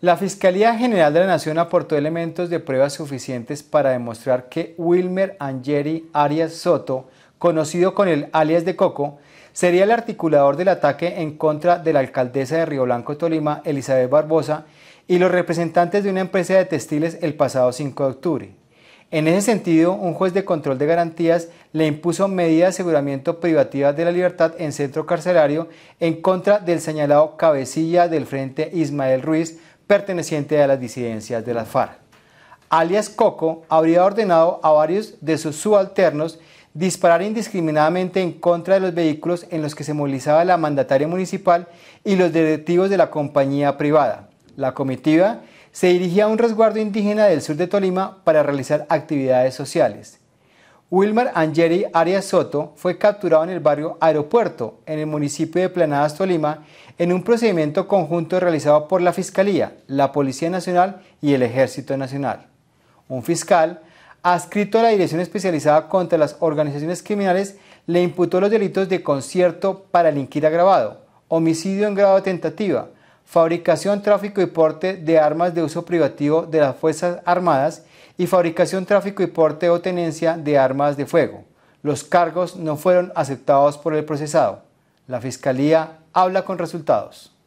La Fiscalía General de la Nación aportó elementos de pruebas suficientes para demostrar que Wilmer Angeri Arias Soto, conocido con el alias de Coco, sería el articulador del ataque en contra de la alcaldesa de Río Blanco, Tolima, Elizabeth Barbosa, y los representantes de una empresa de textiles el pasado 5 de octubre. En ese sentido, un juez de control de garantías le impuso medidas de aseguramiento privativas de la libertad en centro carcelario en contra del señalado cabecilla del Frente Ismael Ruiz perteneciente a las disidencias de las FARC. Alias Coco habría ordenado a varios de sus subalternos disparar indiscriminadamente en contra de los vehículos en los que se movilizaba la mandataria municipal y los directivos de la compañía privada. La comitiva se dirigía a un resguardo indígena del sur de Tolima para realizar actividades sociales. Wilmar Angeri Arias Soto fue capturado en el barrio Aeropuerto, en el municipio de Planadas, Tolima, en un procedimiento conjunto realizado por la Fiscalía, la Policía Nacional y el Ejército Nacional. Un fiscal, adscrito a la Dirección Especializada contra las Organizaciones Criminales, le imputó los delitos de concierto para el linquir agravado, homicidio en grado de tentativa, fabricación, tráfico y porte de armas de uso privativo de las Fuerzas Armadas y fabricación, tráfico y porte o tenencia de armas de fuego. Los cargos no fueron aceptados por el procesado. La Fiscalía habla con resultados.